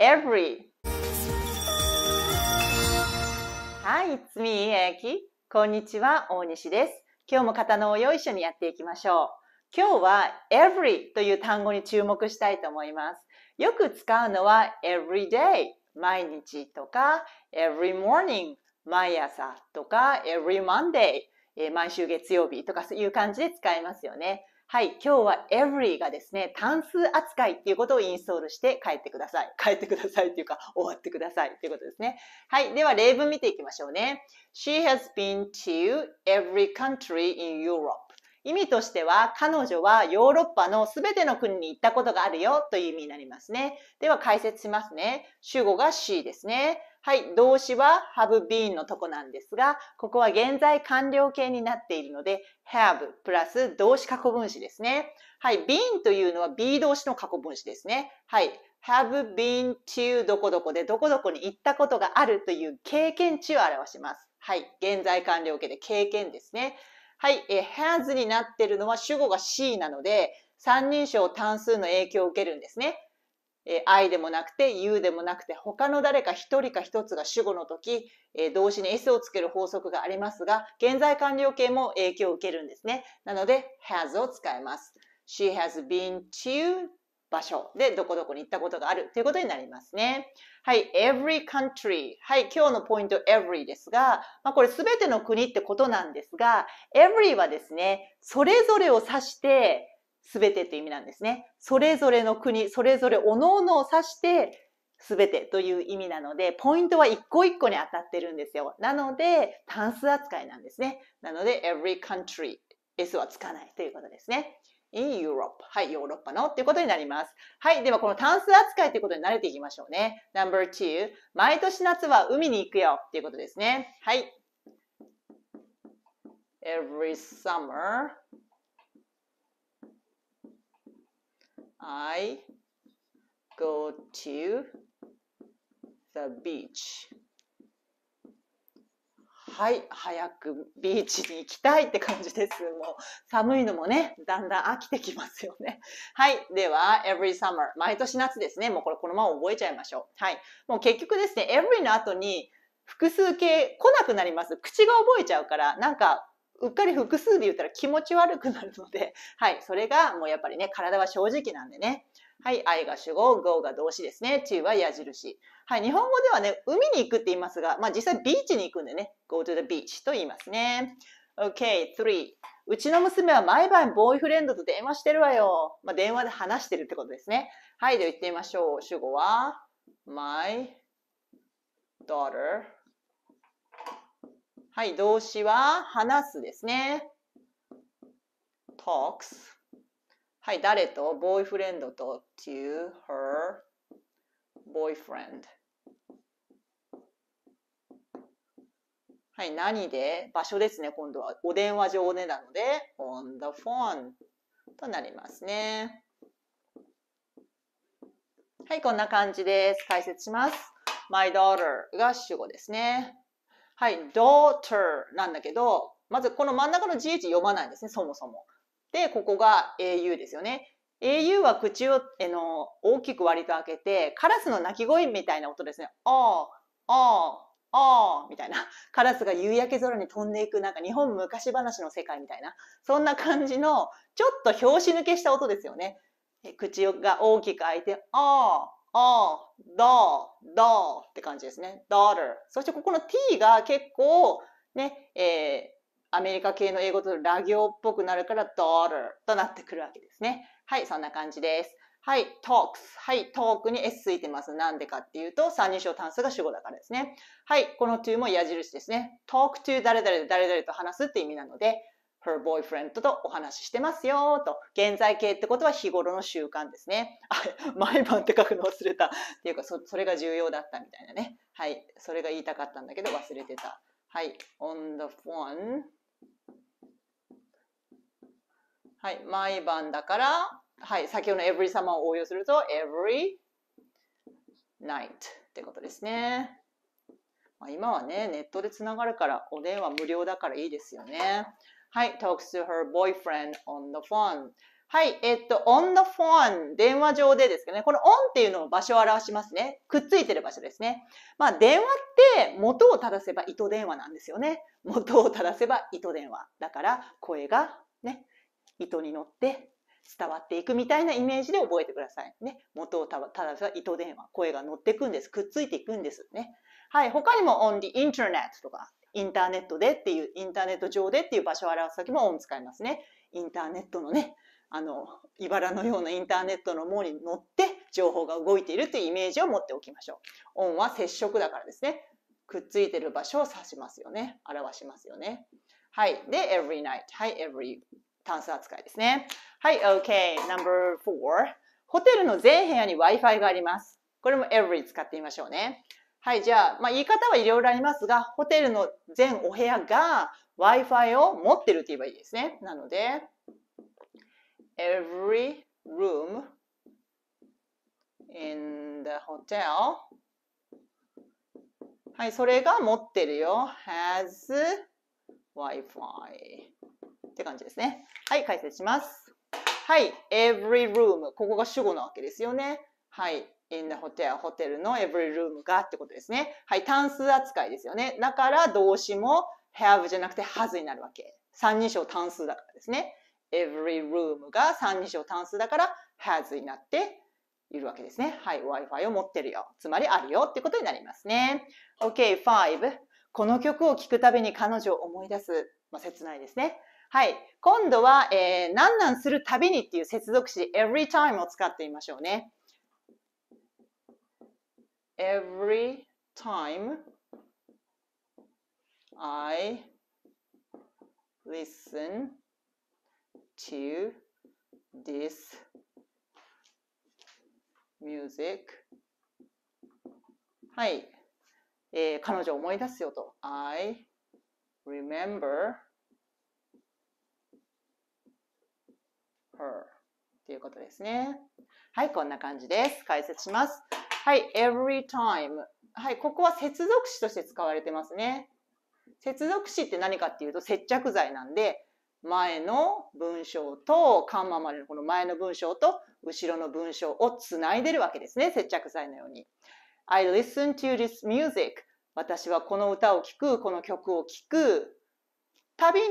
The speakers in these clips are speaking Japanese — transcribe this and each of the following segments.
every. はい、it's me, えき。こんにちは、大西です。今日も片の応用一緒にやっていきましょう。今日は every という単語に注目したいと思います。よく使うのは every day 毎日とか every morning 毎朝とか every Monday 毎週月曜日とかそういう感じで使いますよね。はい、今日は every がですね、単数扱いっていうことをインストールして帰ってください。帰ってくださいっていうか、終わってくださいっていうことですね。はい、では例文見ていきましょうね。She has been to every country in Europe. 意味としては、彼女はヨーロッパのすべての国に行ったことがあるよという意味になりますね。では解説しますね。主語が she ですね。はい、動詞は have been のとこなんですが、ここは現在完了形になっているので、have プラス動詞過去分詞ですね。はい、been というのは be 動詞の過去分詞ですね。はい、have been to どこどこでどこどこに行ったことがあるという経験値を表します。はい、現在完了形で経験ですね。はい、え has になっているのは主語が C なので、三人称単数の影響を受けるんですね。えー、I でもなくて You でもなくて他の誰か一人か一つが主語の時、えー、動詞に S をつける法則がありますが現在完了形も影響を受けるんですね。なので has を使います。She has been to 場所でどこどこに行ったことがあるということになりますね。はい、every country。はい、今日のポイント every ですが、まあ、これ全ての国ってことなんですが、every はですね、それぞれを指してべてという意味なんですね。それぞれの国、それぞれ各々を指して、すべてという意味なので、ポイントは一個一個に当たってるんですよ。なので、単数扱いなんですね。なので、every country、S はつかないということですね。in Europe はい、ヨーロッパのっていうことになります。はい、ではこの単数扱いということに慣れていきましょうね。No.2 毎年夏は海に行くよっていうことですね。はい。Every summer I go to the beach. はい、早くビーチに行きたいって感じです。もう寒いのもね、だんだん飽きてきますよね。はい、では、every summer。毎年夏ですね。もうこれこのまま覚えちゃいましょう。はい。もう結局ですね、every の後に複数形来なくなります。口が覚えちゃうから、なんかうっかり複数で言ったら気持ち悪くなるので、はい、それがもうやっぱりね、体は正直なんでね。はい、愛が主語、語が動詞ですね。to は矢印。はい、日本語ではね、海に行くって言いますが、まあ実際ビーチに行くんでね、go to the beach と言いますね。OK, three. うちの娘は毎晩ボーイフレンドと電話してるわよ。まあ電話で話してるってことですね。はい、では言ってみましょう。主語は my daughter はい、動詞は話すですね。talks。はい、誰とボーイフレンドと to her boyfriend。はい、何で場所ですね、今度は。お電話上でなので、on the phone となりますね。はい、こんな感じです。解説します。my daughter が主語ですね。はい、daughter なんだけど、まずこの真ん中の GH 読まないんですね、そもそも。で、ここが au ですよね。au は口を、えの大きく割と開けて、カラスの鳴き声みたいな音ですね。ああ、ああ、ああ、みたいな。カラスが夕焼け空に飛んでいく、なんか日本昔話の世界みたいな。そんな感じの、ちょっと拍子抜けした音ですよね。口が大きく開いて、ああ、あ、だ、だって感じですね。daughter。そしてここの t が結構ね、えー、アメリカ系の英語とラ行っぽくなるから daughter となってくるわけですね。はい、そんな感じです。はい、talks。はい、talk に s ついてます。なんでかっていうと、三人称単数が主語だからですね。はい、この to も矢印ですね。talk to 誰々で誰々と話すって意味なので、her boyfriend とお話ししてますよと。現在形ってことは日頃の習慣ですね。あ、毎晩って書くの忘れた。っていうかそ、それが重要だったみたいなね。はい。それが言いたかったんだけど忘れてた。はい。on the phone. はい。毎晩だから、はい。先ほどの every を応用すると every night ってことですね。まあ、今はね、ネットでつながるから、お電話無料だからいいですよね。はい、talks to her boyfriend on the phone. はい、えっと、on the phone 電話上でですけどね、この on っていうのを場所を表しますね。くっついてる場所ですね。まあ、電話って元を正せば糸電話なんですよね。元を正せば糸電話。だから声がね、糸に乗って伝わっていくみたいなイメージで覚えてください。ね、元を正せば糸電話。声が乗っていくんです。くっついていくんです。ね。はい、他にも on the internet とかインターネットでっていう、インターネット上でっていう場所を表すときもオン使いますね。インターネットのね、あの、茨のようなインターネットの門に乗って情報が動いているというイメージを持っておきましょう。オンは接触だからですね。くっついてる場所を指しますよね。表しますよね。はい。で、every night。はい、every 単数扱いですね。はい、OK。number four。ホテルの全部屋に Wi-Fi があります。これも every 使ってみましょうね。はい、じゃあ、まあ、言い方はいろいろありますが、ホテルの全お部屋が Wi-Fi を持ってるって言えばいいですね。なので、every room in the hotel はい、それが持ってるよ。has Wi-Fi って感じですね。はい、解説します。はい、every room ここが主語なわけですよね。はい。in the hotel, ホテルの every room がってことですね。はい。単数扱いですよね。だから動詞も have じゃなくて has になるわけ。三人称単数だからですね。every room が三人称単数だから has になっているわけですね。はい。Wi-Fi を持ってるよ。つまりあるよってことになりますね。OK, 5. この曲を聴くたびに彼女を思い出す。まあ、切ないですね。はい。今度は、えー、何なんするたびにっていう接続詞 every time を使ってみましょうね。every time I listen to this music はい、えー、彼女を思い出すよと I remember her ということですねはいこんな感じです解説しますはい、every time。はい、ここは接続詞として使われてますね。接続詞って何かっていうと接着剤なんで、前の文章と、カンマまでのこの前の文章と、後ろの文章をつないでるわけですね、接着剤のように。I listen to this music. 私はこの歌を聴く、この曲を聴く。たびに、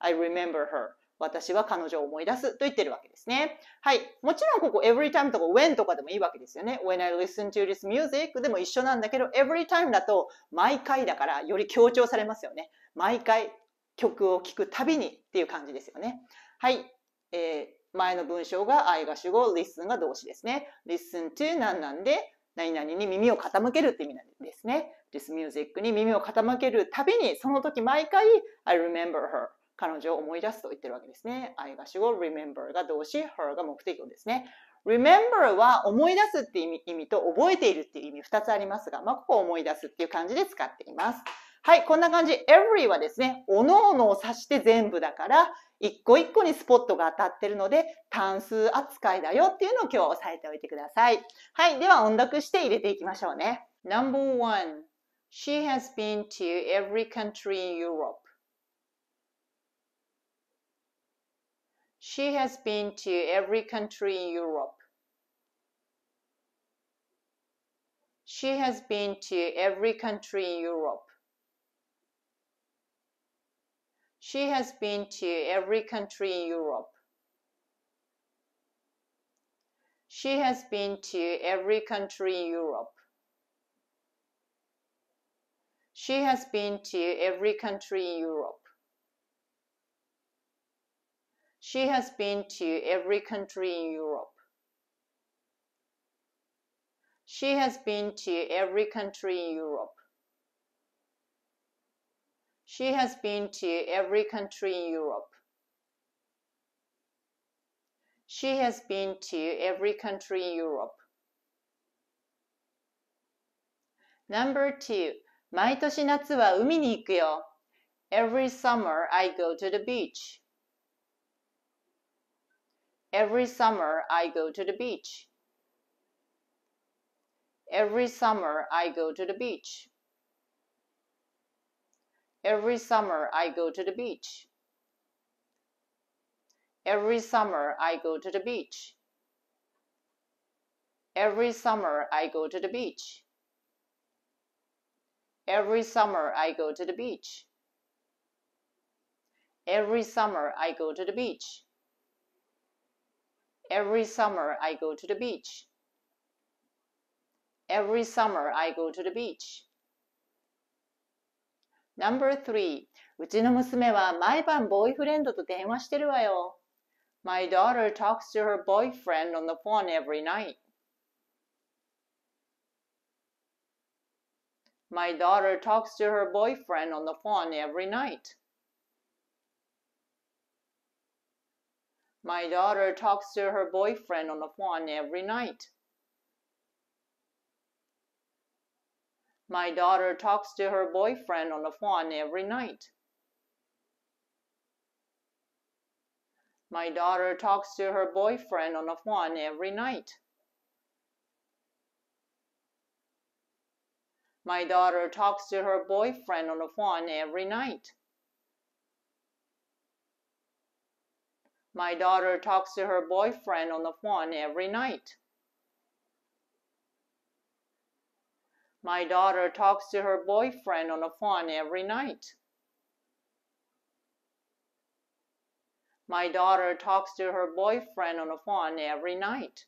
I remember her. 私は彼女を思い出すと言ってるわけですね。はい。もちろんここ every time とか when とかでもいいわけですよね。when I listen to this music でも一緒なんだけど every time だと毎回だからより強調されますよね。毎回曲を聴くたびにっていう感じですよね。はい。えー、前の文章が愛が主語、listen が動詞ですね。listen to 何なんで何々に耳を傾けるって意味なんですね。this music に耳を傾けるたびにその時毎回 I remember her 彼女を思い出すと言ってるわけですね。I が主語、remember が動詞、her が目的語ですね。remember は思い出すっていう意味と覚えているっていう意味二つありますが、まあ、ここを思い出すっていう感じで使っています。はい、こんな感じ。every はですね、おのおのを指して全部だから、一個一個にスポットが当たってるので、単数扱いだよっていうのを今日は押さえておいてください。はい、では音読して入れていきましょうね。Number one, she has been to every country in Europe. She has been to every country in Europe. She has been to every country in Europe. She has been to every country in Europe. She has been to every country in Europe. She has been to every country in Europe. She has been to every country in Europe. She has been to every country in Europe. She has been to every country in Europe. She has been to every country in Europe. Number two, 毎年夏は海に行くよ。Every summer I go to the beach. Every summer I go to the beach. Every summer I go to the beach. Every summer I go to the beach. Every summer I go to the beach. Every summer I go to the beach. Every summer I go to the beach. Every summer I go to the beach. Every summer I go to the beach. Every summer I go to the beach. Number three. うちの娘は毎晩ボーイフレンドと電話してるわよ。My daughter talks to her boyfriend on the phone every night. My daughter talks to her boyfriend on the phone every night. My daughter talks to her boyfriend on the phone every night. My daughter talks to her boyfriend on the phone every night. My daughter talks to her boyfriend on the phone every night. My daughter talks to her boyfriend on the phone every night. My daughter talks to her boyfriend on the phone every night. My daughter talks to her boyfriend on the phone every night. My daughter talks to her boyfriend on the phone every night.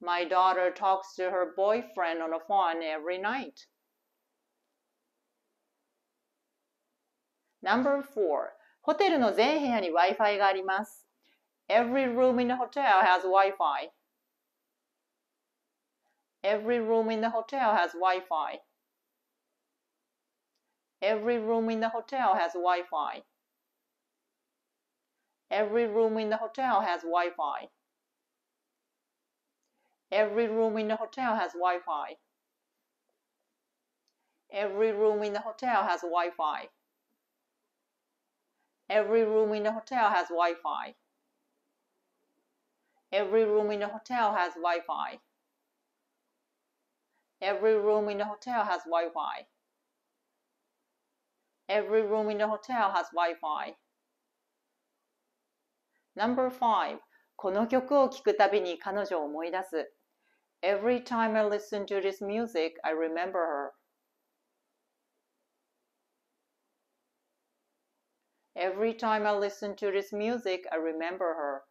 My daughter talks to her boyfriend on the phone every night. Number four. ホテルの全部屋に Wi-Fi があります。Every room in the hotel has Wi-Fi. Every room in the hotel has Wi-Fi. Every room in the hotel has Wi-Fi. Every room in the hotel has Wi-Fi. Every room in the hotel has Wi-Fi. Every room in the hotel has Wi-Fi. Every room in the hotel has Wi Fi. Every room in the hotel has Wi Fi. Every room in the hotel has Wi Fi. Every room in the hotel has Wi Fi. Number five. この曲を聴くたびに彼女を思い出す。Every time I listen to this music, I remember her. Every time I listen to this music, I remember her.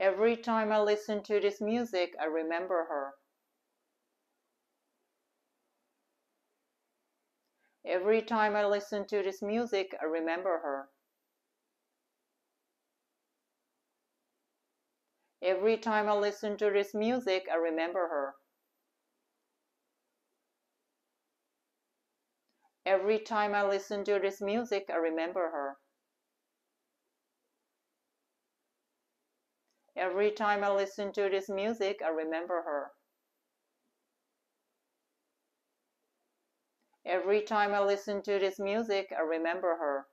Every time I listen to this music, I remember her. Every time I listen to this music, I remember her. Every time I listen to this music, I remember her. Every time I listen to this music, I remember her. Every time I listen to this music, I remember her. Every time I listen to this music, I remember her.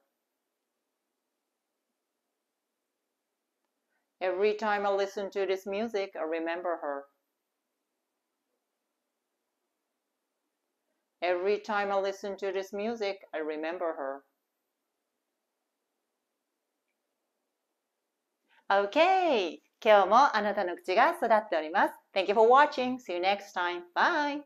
Every time I listen to this music, I remember her. Every time I listen to this music, I remember her. Okay! 今日もあなたの口が育っております。Thank you for watching. See you next time. Bye!